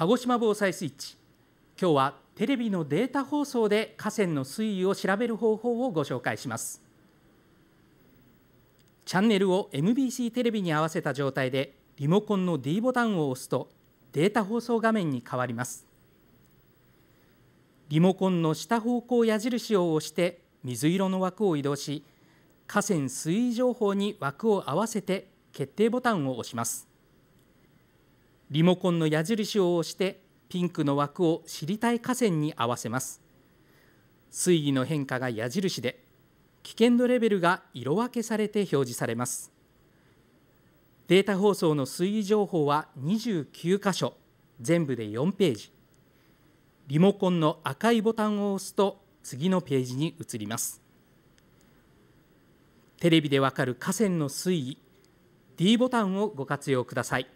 鹿児島防災スイッチ今日はテレビのデータ放送で河川の水位を調べる方法をご紹介しますチャンネルを MBC テレビに合わせた状態でリモコンの D ボタンを押すとデータ放送画面に変わりますリモコンの下方向矢印を押して水色の枠を移動し河川水位情報に枠を合わせて決定ボタンを押しますリモコンの矢印を押してピンクの枠を知りたい河川に合わせます水位の変化が矢印で危険度レベルが色分けされて表示されますデータ放送の水位情報は29箇所全部で4ページリモコンの赤いボタンを押すと次のページに移りますテレビでわかる河川の水位 D ボタンをご活用ください